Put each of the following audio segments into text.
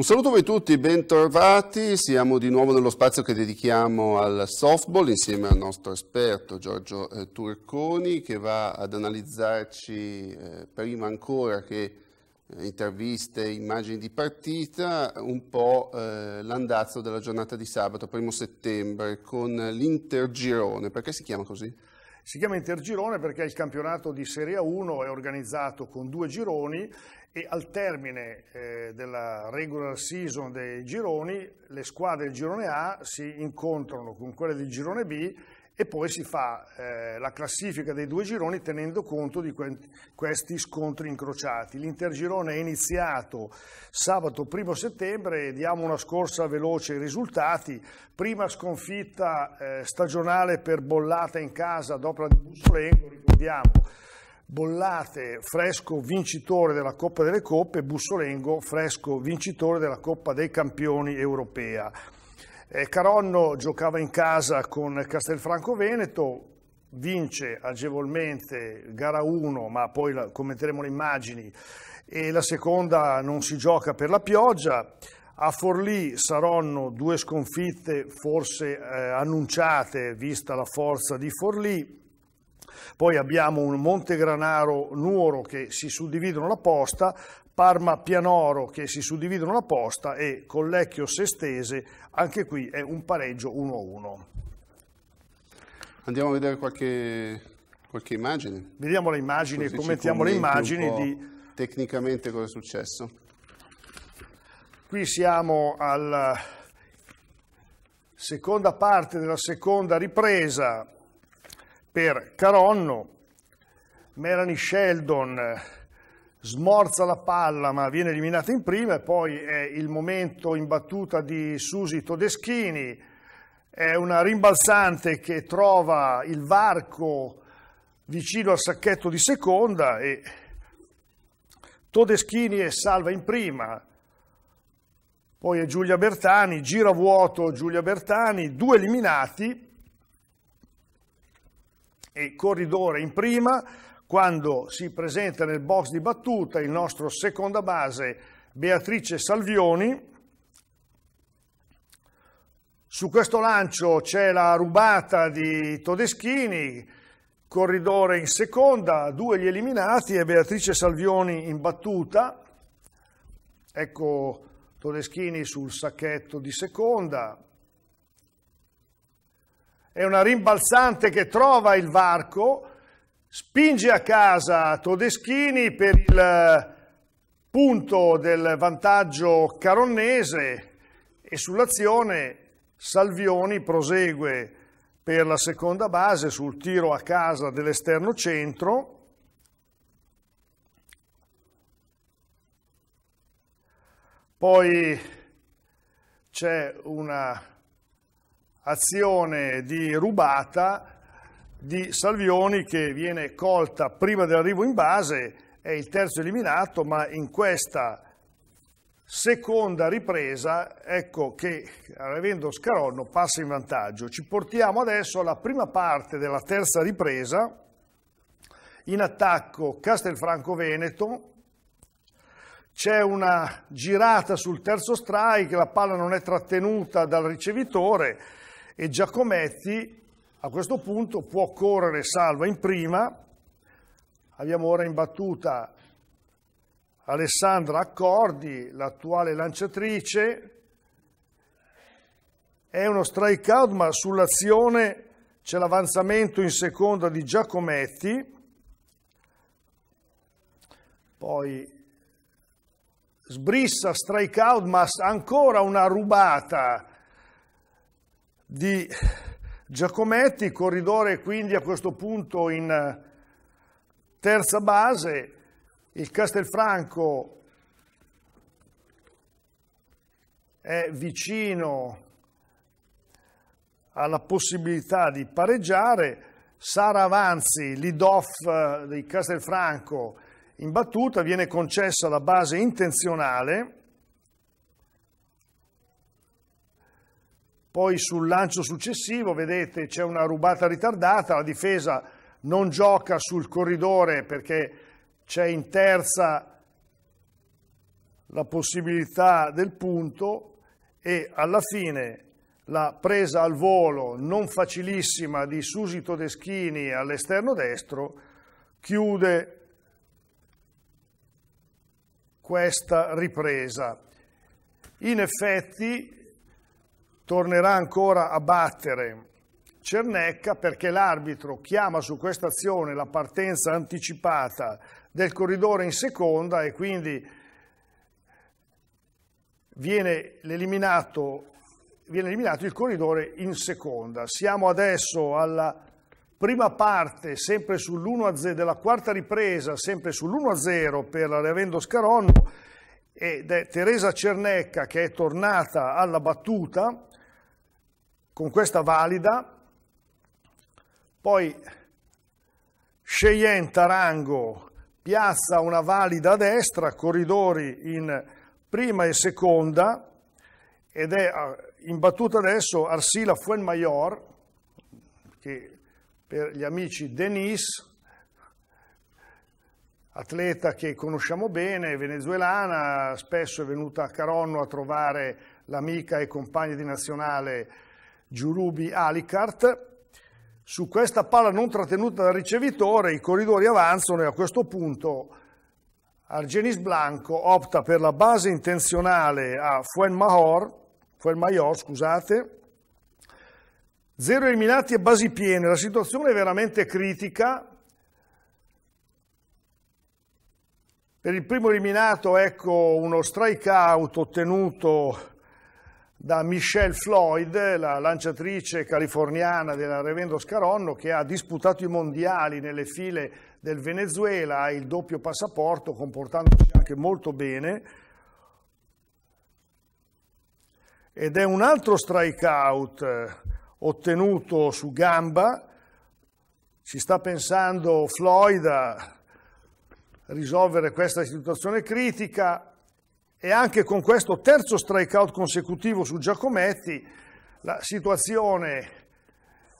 Un saluto a voi tutti, bentrovati, Siamo di nuovo nello spazio che dedichiamo al softball insieme al nostro esperto Giorgio eh, Turconi che va ad analizzarci eh, prima ancora che eh, interviste, immagini di partita, un po' eh, l'andazzo della giornata di sabato, primo settembre, con l'Intergirone. Perché si chiama così? Si chiama intergirone perché il campionato di Serie A1 è organizzato con due gironi e al termine eh, della regular season dei gironi le squadre del girone A si incontrano con quelle del girone B e poi si fa eh, la classifica dei due gironi tenendo conto di que questi scontri incrociati. L'intergirone è iniziato sabato 1 settembre, diamo una scorsa veloce ai risultati, prima sconfitta eh, stagionale per Bollata in casa dopo la di Bussolengo, ricordiamo, Bollate fresco vincitore della Coppa delle Coppe, Bussolengo fresco vincitore della Coppa dei Campioni europea. Eh, Caronno giocava in casa con Castelfranco Veneto, vince agevolmente gara 1, ma poi la, commenteremo le immagini, e la seconda non si gioca per la pioggia. A Forlì saranno due sconfitte forse eh, annunciate, vista la forza di Forlì. Poi abbiamo un Montegranaro-Nuoro che si suddividono la posta, Parma Pianoro che si suddividono la posta e Collecchio Sestese, anche qui è un pareggio 1-1. Andiamo a vedere qualche, qualche immagine. Vediamo le immagini e commentiamo le immagini di... Tecnicamente cosa è successo? Qui siamo alla seconda parte della seconda ripresa per Caronno, Melanie Sheldon, smorza la palla ma viene eliminata in prima e poi è il momento in battuta di Susi Todeschini, è una rimbalzante che trova il varco vicino al sacchetto di seconda e Todeschini è salva in prima. Poi è Giulia Bertani, gira vuoto Giulia Bertani, due eliminati e corridore in prima quando si presenta nel box di battuta il nostro seconda base Beatrice Salvioni. Su questo lancio c'è la rubata di Todeschini, corridore in seconda, due gli eliminati e Beatrice Salvioni in battuta. Ecco Todeschini sul sacchetto di seconda. È una rimbalzante che trova il varco, Spinge a casa Todeschini per il eh, punto del vantaggio caronnese e sull'azione Salvioni prosegue per la seconda base sul tiro a casa dell'esterno centro. Poi c'è un'azione di rubata di Salvioni che viene colta prima dell'arrivo in base, è il terzo eliminato, ma in questa seconda ripresa ecco che avendo Scaronno passa in vantaggio. Ci portiamo adesso alla prima parte della terza ripresa, in attacco Castelfranco Veneto, c'è una girata sul terzo strike, la palla non è trattenuta dal ricevitore e Giacometti a questo punto può correre salva in prima, abbiamo ora in battuta Alessandra Accordi, l'attuale lanciatrice, è uno strikeout ma sull'azione c'è l'avanzamento in seconda di Giacometti, poi sbrissa strikeout ma ancora una rubata di Giacometti, corridore quindi a questo punto in eh, terza base, il Castelfranco è vicino alla possibilità di pareggiare, Sara Avanzi, lead off eh, di Castelfranco in battuta, viene concessa la base intenzionale, poi sul lancio successivo, vedete, c'è una rubata ritardata, la difesa non gioca sul corridore perché c'è in terza la possibilità del punto e alla fine la presa al volo non facilissima di Susito Deschini all'esterno destro chiude questa ripresa. In effetti tornerà ancora a battere Cernecca perché l'arbitro chiama su questa azione la partenza anticipata del corridore in seconda e quindi viene eliminato, viene eliminato il corridore in seconda. Siamo adesso alla prima parte, sempre sull'1-0, della quarta ripresa, sempre sull'1-0 per la Revendo Scaronno ed è Teresa Cernecca che è tornata alla battuta con questa valida, poi Cheyenne Tarango piazza una valida a destra, corridori in prima e seconda, ed è ah, imbattuta adesso Arsila Fuenmayor, che per gli amici Denise, atleta che conosciamo bene, venezuelana, spesso è venuta a Caronno a trovare l'amica e compagna di nazionale Giurubi Alicart. Su questa palla non trattenuta dal ricevitore i corridori avanzano e a questo punto Argenis Blanco opta per la base intenzionale a Fuenmajor, Fuenmajor scusate, zero eliminati e basi piene, la situazione è veramente critica, per il primo eliminato ecco uno strikeout ottenuto da Michelle Floyd, la lanciatrice californiana della Revendo Scaronno, che ha disputato i mondiali nelle file del Venezuela, ha il doppio passaporto, comportandosi anche molto bene. Ed è un altro strikeout eh, ottenuto su gamba, ci sta pensando Floyd a risolvere questa situazione critica, e anche con questo terzo strikeout consecutivo su Giacometti la situazione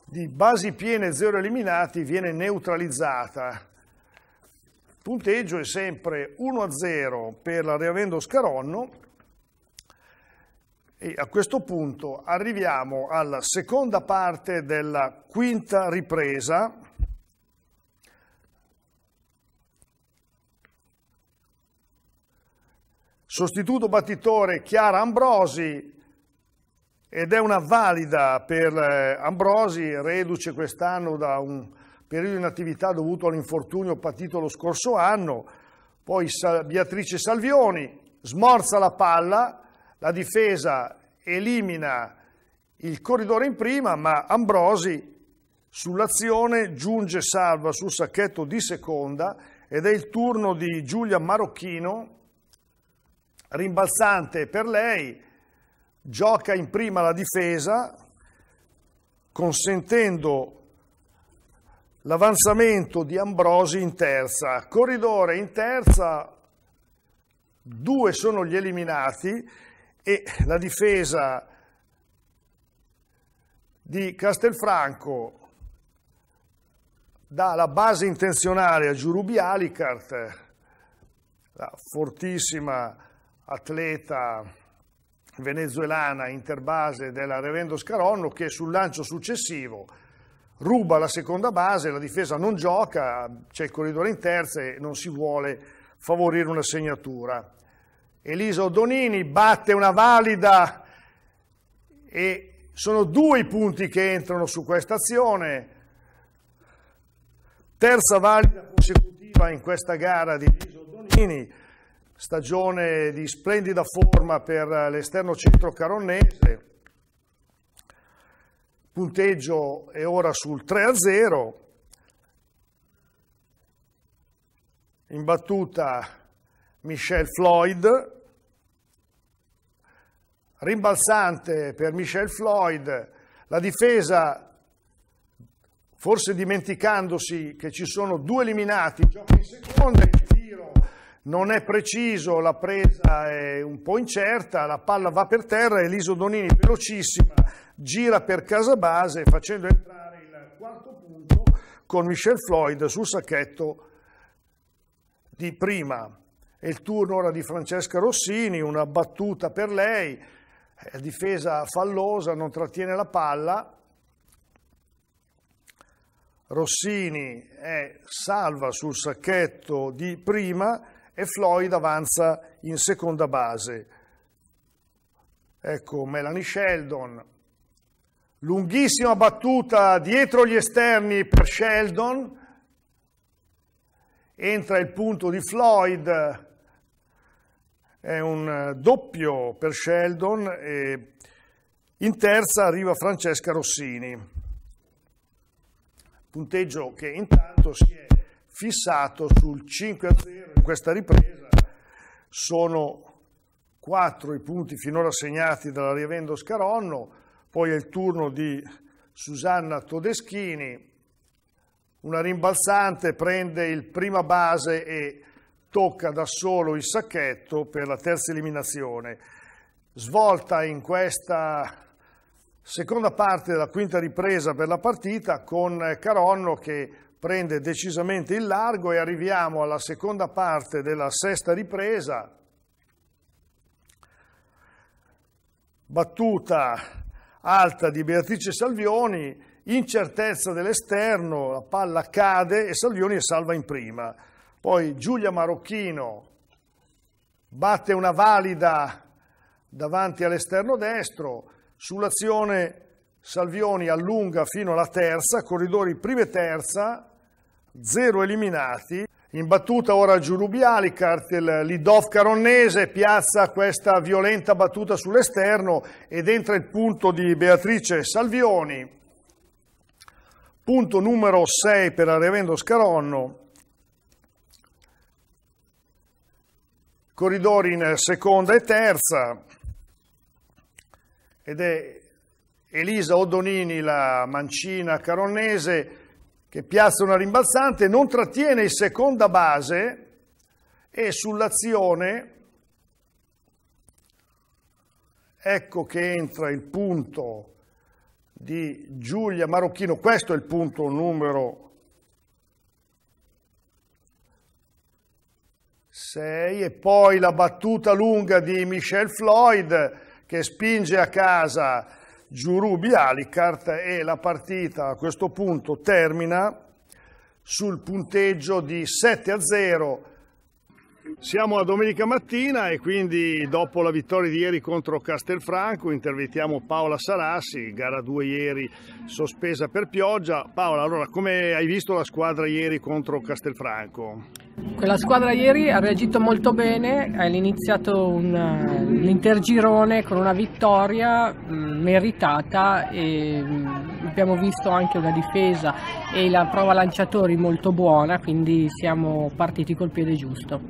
di basi piene zero eliminati viene neutralizzata. Il punteggio è sempre 1-0 per la Reavendo Scaronno e a questo punto arriviamo alla seconda parte della quinta ripresa sostituto battitore Chiara Ambrosi ed è una valida per eh, Ambrosi, reduce quest'anno da un periodo in attività dovuto all'infortunio patito lo scorso anno, poi Beatrice Salvioni smorza la palla, la difesa elimina il corridore in prima, ma Ambrosi sull'azione giunge salva sul sacchetto di seconda ed è il turno di Giulia Marocchino rimbalzante per lei, gioca in prima la difesa, consentendo l'avanzamento di Ambrosi in terza. Corridore in terza, due sono gli eliminati e la difesa di Castelfranco dà la base intenzionale a Giurubi Alicart, la fortissima atleta venezuelana interbase della Revendo Scaronno che sul lancio successivo ruba la seconda base, la difesa non gioca, c'è il corridore in terza e non si vuole favorire una segnatura. Elisa Odonini batte una valida e sono due i punti che entrano su questa azione. Terza valida consecutiva in questa gara di Elisa Odonini stagione di splendida forma per l'esterno centro caronnese, punteggio è ora sul 3-0, in battuta Michel Floyd, rimbalzante per Michel Floyd, la difesa forse dimenticandosi che ci sono due eliminati, gioca in seconda e tiro non è preciso, la presa è un po' incerta, la palla va per terra e Eliso Donini, velocissima gira per casa base facendo entrare il quarto punto con Michel Floyd sul sacchetto di prima. È il turno ora di Francesca Rossini, una battuta per lei, difesa fallosa, non trattiene la palla. Rossini è salva sul sacchetto di prima, e Floyd avanza in seconda base. Ecco Melanie Sheldon, lunghissima battuta dietro gli esterni per Sheldon, entra il punto di Floyd, è un eh, doppio per Sheldon e in terza arriva Francesca Rossini, punteggio che intanto si è fissato sul 5 0 in questa ripresa sono quattro i punti finora segnati dalla Riavendo Scaronno, poi è il turno di Susanna Todeschini, una rimbalzante prende il prima base e tocca da solo il sacchetto per la terza eliminazione. Svolta in questa seconda parte della quinta ripresa per la partita con Caronno che prende decisamente il largo e arriviamo alla seconda parte della sesta ripresa, battuta alta di Beatrice Salvioni, incertezza dell'esterno, la palla cade e Salvioni è salva in prima. Poi Giulia Marocchino batte una valida davanti all'esterno destro, sull'azione Salvioni allunga fino alla terza, corridori prima e terza, zero eliminati. In battuta ora Giurubiali, cartel Lidov Caronnese, piazza questa violenta battuta sull'esterno ed entra il punto di Beatrice Salvioni. Punto numero 6 per Arevendo Scaronno. Corridori in seconda e terza ed è Elisa Odonini, la mancina caronnese, che piazza una rimbalzante, non trattiene il seconda base e sull'azione ecco che entra il punto di Giulia Marocchino, questo è il punto numero 6 e poi la battuta lunga di Michel Floyd che spinge a casa Giurubi Alicart e la partita a questo punto termina sul punteggio di 7 a 0. Siamo a domenica mattina e quindi dopo la vittoria di ieri contro Castelfranco intervistiamo Paola Sarassi, gara 2 ieri sospesa per pioggia. Paola, allora come hai visto la squadra ieri contro Castelfranco? Quella squadra ieri ha reagito molto bene, ha iniziato un, eh, l'intergirone con una vittoria mm, meritata e mm, abbiamo visto anche una difesa e la prova lanciatori molto buona, quindi siamo partiti col piede giusto.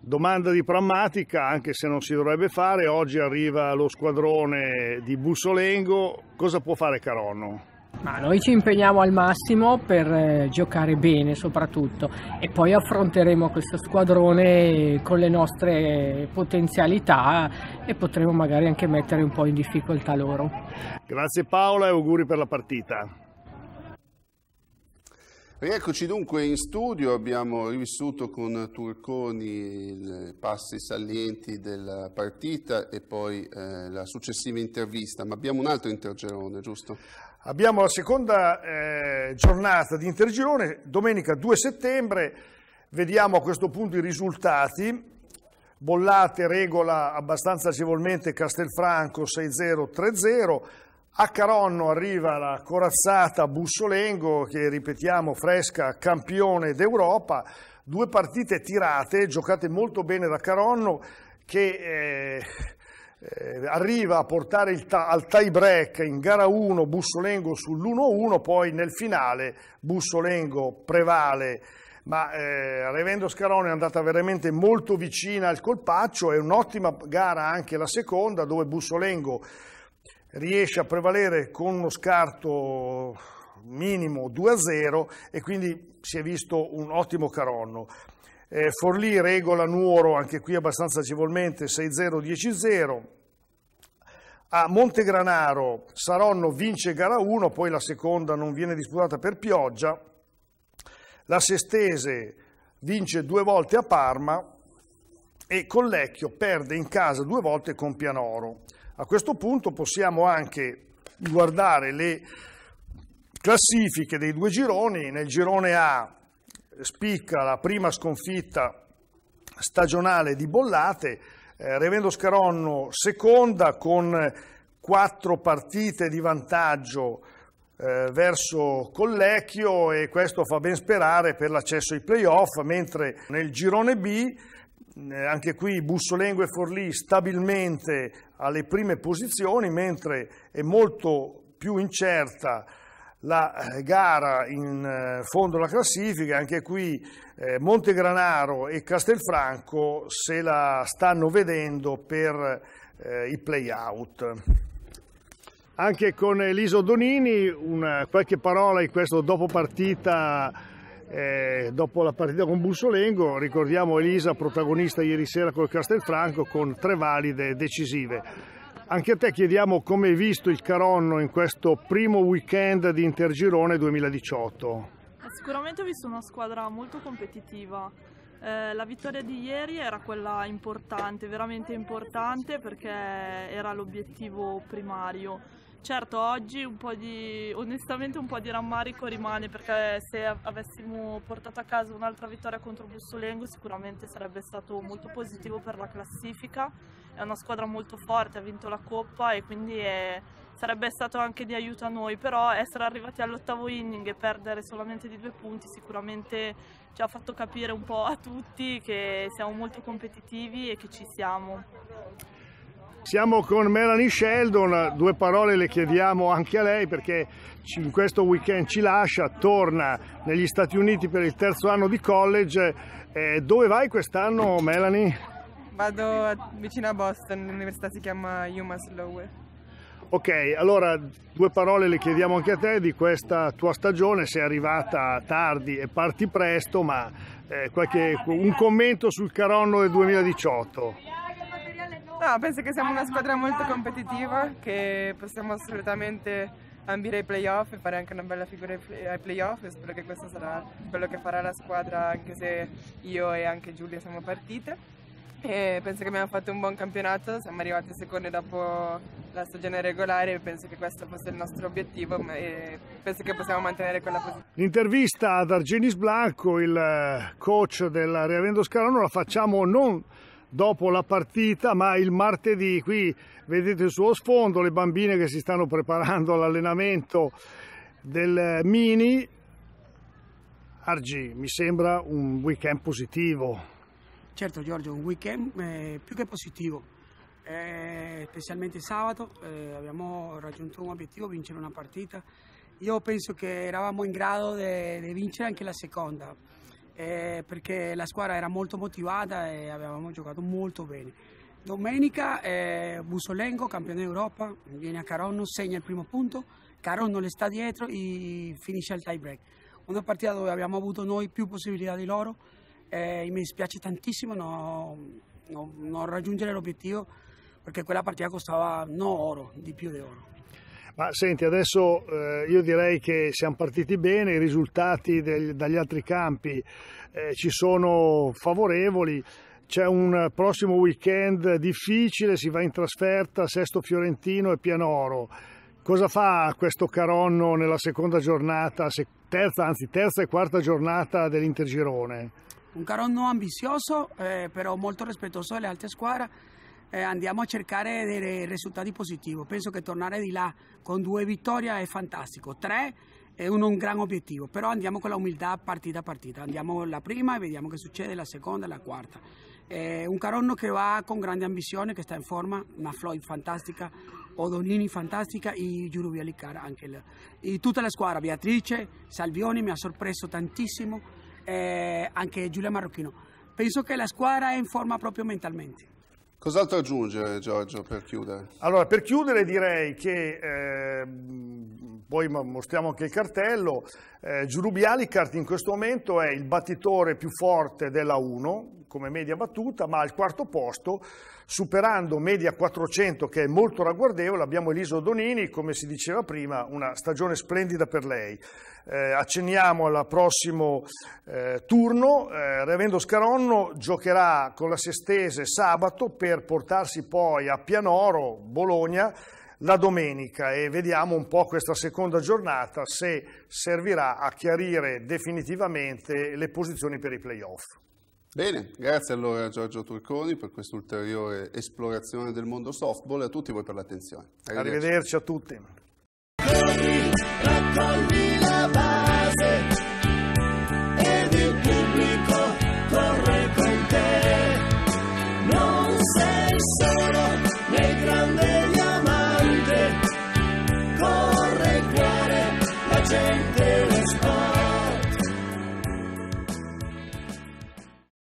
Domanda di prammatica, anche se non si dovrebbe fare, oggi arriva lo squadrone di Bussolengo, cosa può fare Caronno? Ma noi ci impegniamo al massimo per eh, giocare bene soprattutto e poi affronteremo questo squadrone con le nostre potenzialità e potremo magari anche mettere un po' in difficoltà loro. Grazie Paola e auguri per la partita. Rieccoci dunque in studio, abbiamo rivissuto con Turconi i passi salienti della partita e poi eh, la successiva intervista, ma abbiamo un altro intergerone, giusto? Abbiamo la seconda eh, giornata di intergirone, domenica 2 settembre, vediamo a questo punto i risultati. Bollate regola abbastanza agevolmente Castelfranco 6-0-3-0, a Caronno arriva la corazzata Bussolengo che ripetiamo fresca campione d'Europa, due partite tirate, giocate molto bene da Caronno che... Eh, eh, arriva a portare ta al tie break in gara 1 Bussolengo sull'1-1, poi nel finale Bussolengo prevale, ma eh, Revendo Scarone è andata veramente molto vicina al colpaccio, è un'ottima gara anche la seconda dove Bussolengo riesce a prevalere con uno scarto minimo 2-0 e quindi si è visto un ottimo Caronno. Eh, Forlì regola Nuoro, anche qui abbastanza agevolmente, 6-0-10-0. A Montegranaro Saronno vince gara 1, poi la seconda non viene disputata per pioggia. La Sestese vince due volte a Parma e Collecchio perde in casa due volte con Pianoro. A questo punto possiamo anche guardare le classifiche dei due gironi. Nel girone A spicca la prima sconfitta stagionale di Bollate, eh, Revendo Scaronno seconda con quattro partite di vantaggio eh, verso Collecchio e questo fa ben sperare per l'accesso ai playoff, mentre nel girone B eh, anche qui Bussolengo e Forlì stabilmente alle prime posizioni, mentre è molto più incerta la eh, gara in eh, fondo alla classifica, anche qui eh, Montegranaro e Castelfranco se la stanno vedendo per i play-out. Anche con Eliso Donini una, qualche parola in questo dopo partita eh, dopo la partita con Bussolengo, ricordiamo Elisa protagonista ieri sera col Castelfranco con tre valide decisive. Anche a te chiediamo come hai visto il Caronno in questo primo weekend di Intergirone 2018. Sicuramente ho visto una squadra molto competitiva. Eh, la vittoria di ieri era quella importante, veramente importante perché era l'obiettivo primario. Certo, oggi un po' di, onestamente un po' di rammarico rimane perché se avessimo portato a casa un'altra vittoria contro Bussolengo sicuramente sarebbe stato molto positivo per la classifica è una squadra molto forte, ha vinto la Coppa e quindi è, sarebbe stato anche di aiuto a noi, però essere arrivati all'ottavo inning e perdere solamente di due punti sicuramente ci ha fatto capire un po' a tutti che siamo molto competitivi e che ci siamo. Siamo con Melanie Sheldon, due parole le chiediamo anche a lei perché in questo weekend ci lascia, torna negli Stati Uniti per il terzo anno di college. Eh, dove vai quest'anno Melanie? Vado a, vicino a Boston, l'università si chiama UMass Lowell. Ok, allora due parole le chiediamo anche a te di questa tua stagione, sei arrivata tardi e parti presto, ma eh, qualche, un commento sul Caronno del 2018. No, ah, penso che siamo una squadra molto competitiva, che possiamo assolutamente ambire ai playoff e fare anche una bella figura ai playoff e spero che questo sarà quello che farà la squadra anche se io e anche Giulia siamo partite. E penso che abbiamo fatto un buon campionato, siamo arrivati secondi dopo la stagione regolare e penso che questo fosse il nostro obiettivo e penso che possiamo mantenere quella posizione. L'intervista ad Argenis Blanco, il eh, coach del Riavendo Scarano, la facciamo non dopo la partita, ma il martedì qui vedete il suo sfondo, le bambine che si stanno preparando all'allenamento del eh, mini. Argi, mi sembra un weekend positivo. Certo Giorgio, un weekend eh, più che positivo, eh, specialmente sabato eh, abbiamo raggiunto un obiettivo, vincere una partita. Io penso che eravamo in grado di vincere anche la seconda, eh, perché la squadra era molto motivata e avevamo giocato molto bene. Domenica eh, Busolengo, campione d'Europa, viene a Caronno, segna il primo punto, Caronno le sta dietro e finisce il tie break. Una partita dove abbiamo avuto noi più possibilità di loro, eh, mi dispiace tantissimo non no, no raggiungere l'obiettivo perché quella partita costava no oro, di più di oro. Ma senti, adesso eh, io direi che siamo partiti bene, i risultati del, dagli altri campi eh, ci sono favorevoli, c'è un prossimo weekend difficile, si va in trasferta, Sesto Fiorentino e Pianoro. Cosa fa questo Caronno nella seconda giornata, terza, anzi terza e quarta giornata dell'Intergirone? un carro non ambizioso, eh, però molto rispettoso delle altre squadre. Eh, andiamo a cercare dei risultati positivi. Penso che tornare di là con due vittorie è fantastico. Tre è un, un gran obiettivo, però andiamo con l'umiltà partita a partita. Andiamo la prima e vediamo che succede, la seconda la quarta. Eh, un Caronno che va con grande ambizione, che sta in forma, una Floyd fantastica, Odonini fantastica e Giurubiali Car anche. La, e tutta la squadra, Beatrice, Salvioni mi ha sorpreso tantissimo eh, anche Giulia Marocchino. Penso che la squadra è in forma proprio mentalmente. Cos'altro aggiungere Giorgio per chiudere? Allora per chiudere direi che eh, poi mostriamo anche il cartello, eh, Giurubialicart in questo momento è il battitore più forte della 1 come media battuta ma al quarto posto superando media 400 che è molto ragguardevole abbiamo Eliso Donini come si diceva prima una stagione splendida per lei eh, accenniamo al prossimo eh, turno. Eh, Revendo Scaronno giocherà con la Sestese sabato per portarsi poi a Pianoro, Bologna, la domenica e vediamo un po' questa seconda giornata se servirà a chiarire definitivamente le posizioni per i playoff. Bene, grazie allora a Giorgio Turconi per questa ulteriore esplorazione del mondo softball e a tutti voi per l'attenzione. Arrivederci. Arrivederci a tutti.